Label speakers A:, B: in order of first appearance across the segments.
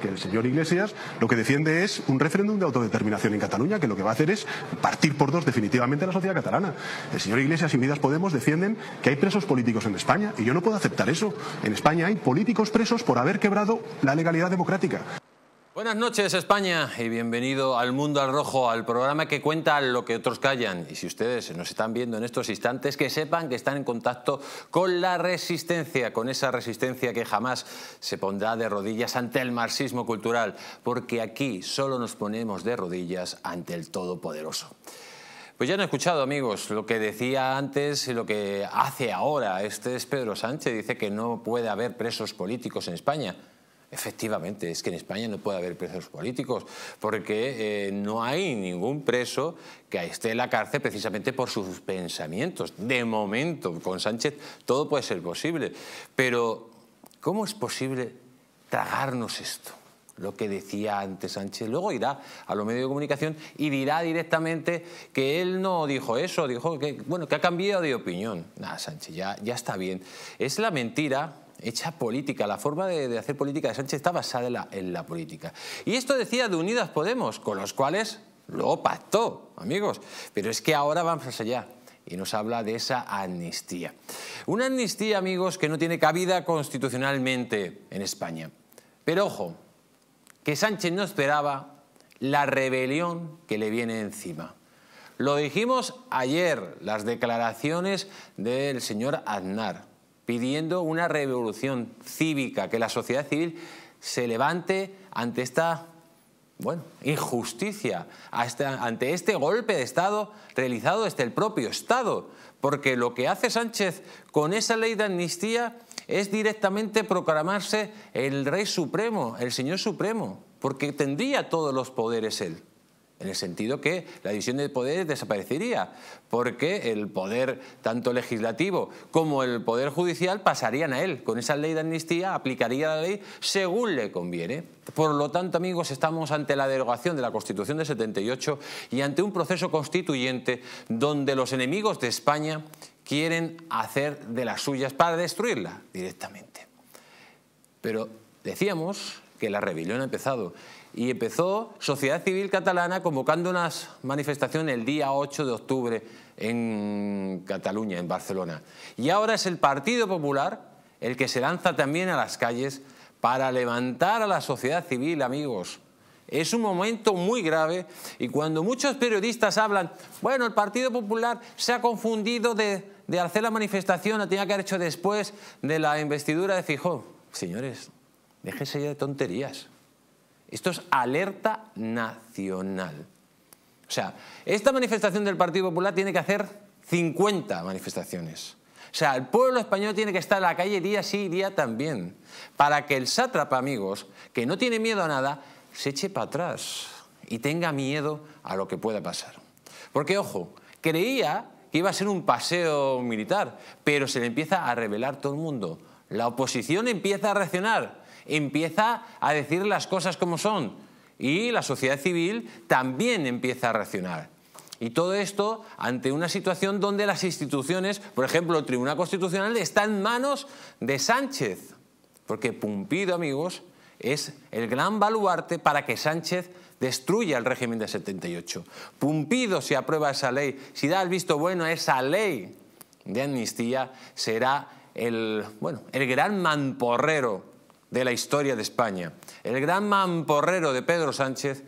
A: que el señor Iglesias lo que defiende es un referéndum de autodeterminación en Cataluña, que lo que va a hacer es partir por dos definitivamente la sociedad catalana. El señor Iglesias y Unidas Podemos defienden que hay presos políticos en España, y yo no puedo aceptar eso. En España hay políticos presos por haber quebrado la legalidad democrática. Buenas noches España y bienvenido al Mundo al Rojo, al programa que cuenta lo que otros callan. Y si ustedes nos están viendo en estos instantes, que sepan que están en contacto con la resistencia, con esa resistencia que jamás se pondrá de rodillas ante el marxismo cultural, porque aquí solo nos ponemos de rodillas ante el Todopoderoso. Pues ya han escuchado, amigos, lo que decía antes y lo que hace ahora. Este es Pedro Sánchez, dice que no puede haber presos políticos en España. Efectivamente, es que en España no puede haber presos políticos, porque eh, no hay ningún preso que esté en la cárcel precisamente por sus pensamientos. De momento, con Sánchez todo puede ser posible. Pero, ¿cómo es posible tragarnos esto? lo que decía antes Sánchez, luego irá a los medios de comunicación y dirá directamente que él no dijo eso, dijo que, bueno, que ha cambiado de opinión. Nada, Sánchez, ya, ya está bien. Es la mentira hecha política. La forma de, hacer política de Sánchez está basada en la, política. Y esto decía de Unidas Podemos, con los cuales lo pactó, amigos. Pero es que ahora vamos más allá y nos habla de esa amnistía. Una amnistía, amigos, que no tiene cabida constitucionalmente en España. Pero ojo, que Sánchez no esperaba la rebelión que le viene encima. Lo dijimos ayer, las declaraciones del señor Aznar, pidiendo una revolución cívica, que la sociedad civil se levante ante esta bueno, injusticia este, ante este golpe de Estado realizado desde el propio Estado, porque lo que hace Sánchez con esa ley de amnistía es directamente proclamarse el rey supremo, el señor supremo, porque tendría todos los poderes él en el sentido que la división de poderes desaparecería, porque el poder tanto legislativo como el poder judicial pasarían a él. Con esa ley de amnistía aplicaría la ley según le conviene. Por lo tanto, amigos, estamos ante la derogación de la Constitución de 78 y ante un proceso constituyente donde los enemigos de España quieren hacer de las suyas para destruirla directamente. Pero decíamos que la rebelión ha empezado. Y empezó Sociedad Civil Catalana convocando una manifestación el día 8 de octubre en Cataluña, en Barcelona. Y ahora es el Partido Popular el que se lanza también a las calles para levantar a la sociedad civil, amigos. Es un momento muy grave y cuando muchos periodistas hablan, bueno, el Partido Popular se ha confundido de, hacer la manifestación, la tenía que haber hecho después de la investidura de Fijó. Señores, déjense ya de tonterías. Esto es alerta nacional. O sea, esta manifestación del Partido Popular tiene que hacer 50 manifestaciones. O sea, el pueblo español tiene que estar en la calle día sí, día también, para que el sátrapa, amigos, que no tiene miedo a nada, se eche para atrás y tenga miedo a lo que pueda pasar. Porque, ojo, creía que iba a ser un paseo militar, pero se le empieza a revelar todo el mundo. La oposición empieza a reaccionar, empieza a decir las cosas como son y la sociedad civil también empieza a reaccionar. Y todo esto ante una situación donde las instituciones, por ejemplo, el Tribunal Constitucional, está en manos de Sánchez. Porque Pumpido, amigos, es el gran baluarte para que Sánchez destruya el régimen de 78. Pumpido, si aprueba esa ley, si da el visto bueno a esa ley de amnistía, será el, bueno, el gran mamporrero de la historia de España, el gran mamporrero de Pedro Sánchez,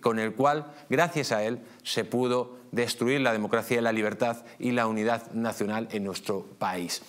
A: con el cual, gracias a él, se pudo destruir la democracia, la libertad y la unidad nacional en nuestro país.